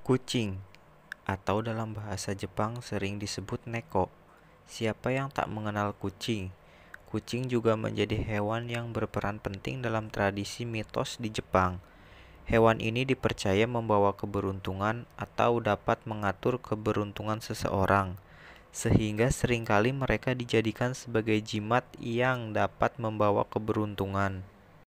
Kucing atau dalam bahasa Jepang sering disebut neko. Siapa yang tak mengenal kucing? Kucing juga menjadi hewan yang berperan penting dalam tradisi mitos di Jepang. Hewan ini dipercaya membawa keberuntungan atau dapat mengatur keberuntungan seseorang, sehingga seringkali mereka dijadikan sebagai jimat yang dapat membawa keberuntungan.